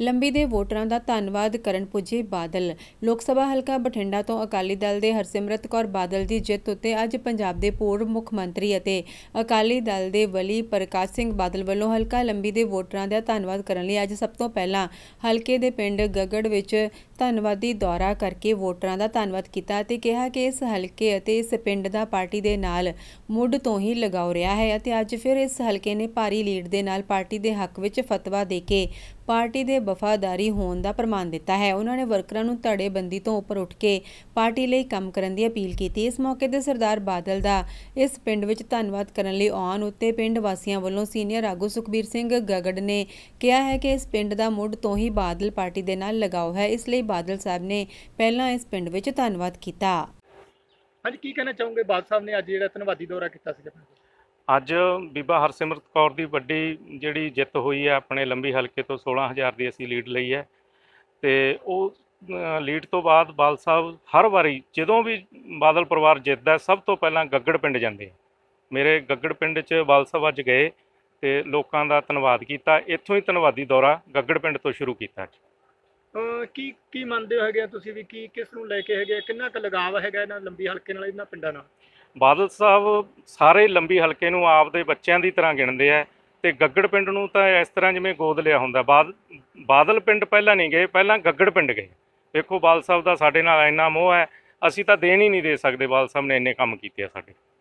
ਲੰਬੀ ਦੇ ਵੋਟਰਾਂ ਦਾ ਧੰਨਵਾਦ ਕਰਨ ਪੁੱਜੇ ਬਾਦਲ ਲੋਕ ਸਭਾ ਹਲਕਾ ਬਠਿੰਡਾ ਤੋਂ ਅਕਾਲੀ ਦਲ ਦੇ ਹਰਸਿਮਰਤ ਕੌਰ ਬਾਦਲ ਦੀ ਜਿੱਤ ਉੱਤੇ ਅੱਜ ਪੰਜਾਬ ਦੇ ਪੂਰਵ ਮੁੱਖ ਮੰਤਰੀ ਅਤੇ ਅਕਾਲੀ ਦਲ ਦੇ ਵਲੀ ਪ੍ਰਕਾਸ਼ ਸਿੰਘ ਬਾਦਲ ਵੱਲੋਂ ਹਲਕਾ ਲੰਬੀ ਦੇ ਵੋਟਰਾਂ ਦਾ ਧੰਨਵਾਦ ਕਰਨ ਲਈ ਅੱਜ ਸਭ ਤੋਂ ਪਹਿਲਾਂ ਹਲਕੇ ਦੇ ਪਿੰਡ ਗਗੜ ਵਿੱਚ ਧੰਨਵਾਦੀ ਦੌਰਾ ਕਰਕੇ ਵੋਟਰਾਂ ਦਾ ਧੰਨਵਾਦ ਕੀਤਾ ਅਤੇ ਕਿਹਾ ਕਿ ਇਸ ਹਲਕੇ ਅਤੇ ਇਸ ਪਿੰਡ ਦਾ ਪਾਰਟੀ ਦੇ ਨਾਲ ਮੁੱਢ ਤੋਂ ਹੀ ਲਗਾਉ ਰਿਹਾ ਹੈ ਅਤੇ ਅੱਜ ਫਿਰ ਇਸ ਹਲਕੇ ਨੇ ਭਾਰੀ ਲੀਡ ਦੇ ਨਾਲ ਪਾਰਟੀ ਦੇ ਹੱਕ ਵਿੱਚ ਫਤਵਾ ਦੇ ਕੇ ਪਾਰਟੀ ਦੇ ਵਫਾਦਾਰੀ ਹੋਣ ਦਾ ਪ੍ਰਮਾਣ ਦਿੱਤਾ ਹੈ ਉਹਨਾਂ ਨੇ ਵਰਕਰਾਂ ਨੂੰ ਧੜੇਬੰਦੀ ਤੋਂ ਉੱਪਰ ਉੱਠ ਕੇ ਪਾਰਟੀ ਲਈ ਕੰਮ ਕਰਨ ਦੀ ਅਪੀਲ ਕੀਤੀ ਇਸ ਮੌਕੇ ਤੇ ਸਰਦਾਰ ਬਾਦਲ ਦਾ ਇਸ ਪਿੰਡ ਵਿੱਚ ਧੰਨਵਾਦ ਕਰਨ ਲਈ ਆਉਣ ਉੱਤੇ ਪਿੰਡ ਵਾਸੀਆਂ ਵੱਲੋਂ ਸੀਨੀਅਰ ਆਗੂ ਸੁਖਬੀਰ ਸਿੰਘ ਗਗੜ ਨੇ ਕਿਹਾ ਹੈ ਕਿ ਇਸ ਪਿੰਡ ਦਾ ਮੁੱਢ ਤੋਂ ਹੀ ਬਾਦਲ ਪਾਰਟੀ ਦੇ ਨਾਲ ਲਗਾਓ ਹੈ ਇਸ ਲਈ ਬਾਦਲ ਸਾਹਿਬ ਨੇ ਪਹਿਲਾਂ ਇਸ ਪਿੰਡ ਵਿੱਚ ਧੰਨਵਾਦ ਕੀਤਾ ਹਾਂਜੀ ਕੀ ਕਹਿਣਾ ਚਾਹੋਗੇ ਬਾਦਲ ਸਾਹਿਬ ਨੇ ਅੱਜ ਜਿਹੜਾ ਧੰਨਵਾਦੀ ਦੌਰਾ ਕੀਤਾ ਸੀ ਅੱਜ ਬੀਬਾ ਹਰਸਿਮਰਤ ਕੌਰ ਦੀ ਵੱਡੀ ਜਿਹੜੀ ਜਿੱਤ ਹੋਈ ਹੈ ਆਪਣੇ ਲੰਬੀ ਹਲਕੇ ਤੋਂ 16000 ਦੀ ਅਸੀਂ ਲੀਡ ਲਈ ਹੈ ਤੇ ਉਹ ਲੀਡ ਤੋਂ ਬਾਅਦ ਬਾਲ ਸਾਹਿਬ ਹਰ ਵਾਰੀ ਜਦੋਂ ਵੀ ਬਾਦਲ ਪਰਿਵਾਰ ਜਿੱਤਦਾ ਸਭ ਤੋਂ ਪਹਿਲਾਂ ਗੱਗੜ ਪਿੰਡ ਜਾਂਦੇ ਮੇਰੇ ਗੱਗੜ ਪਿੰਡ 'ਚ ਬਾਲ ਸਾਹਿਬ ਅੱਜ ਗਏ ਤੇ ਲੋਕਾਂ ਦਾ ਧੰਨਵਾਦ ਕੀਤਾ ਇੱਥੋਂ ਹੀ ਧੰਨਵਾਦੀ ਦੌਰਾ ਗੱਗੜ ਪਿੰਡ ਤੋਂ ਸ਼ੁਰੂ ਕੀਤਾ ਅੱਜ ਕੀ ਕੀ ਮੰਨਦੇ ਹੋ ਹੈਗੇ ਤੁਸੀਂ ਵੀ ਕੀ ਕਿਸ ਨੂੰ ਲੈ ਕੇ ਹੈਗੇ ਕਿੰਨਾ ਕੁ ਲਗਾਵ ਹੈਗਾ ਇਹਨਾਂ ਲੰਬੀ ਹਲਕੇ ਨਾਲ ਇਹਨਾਂ ਪਿੰਡਾਂ ਨਾਲ ਬਾਦਲ ਸਾਹਿਬ ਸਾਰੇ ਲੰਬੀ ਹਲਕੇ ਨੂੰ ਆਪਦੇ ਬੱਚਿਆਂ ਦੀ ਤਰ੍ਹਾਂ ਗਿਣਦੇ ਆ ਤੇ ਗੱਗੜ ਪਿੰਡ ਨੂੰ ਤਾਂ ਇਸ ਤਰ੍ਹਾਂ ਜਿਵੇਂ ਗੋਦ ਲਿਆ ਹੁੰਦਾ ਬਾਦਲ ਪਿੰਡ ਪਹਿਲਾਂ ਨਹੀਂ ਗਏ ਪਹਿਲਾਂ ਗੱਗੜ ਪਿੰਡ ਗਏ ਵੇਖੋ ਬਾਲ ਸਾਹਿਬ ਦਾ ਸਾਡੇ ਨਾਲ ਇੰਨਾ ਮੋਹ ਹੈ ਅਸੀਂ ਤਾਂ ਦੇਣ ਹੀ ਨਹੀਂ ਦੇ ਸਕਦੇ ਬਾਲ ਸਾਹਿਬ ਨੇ ਇੰਨੇ ਕੰਮ ਕੀਤੇ ਆ ਸਾਡੇ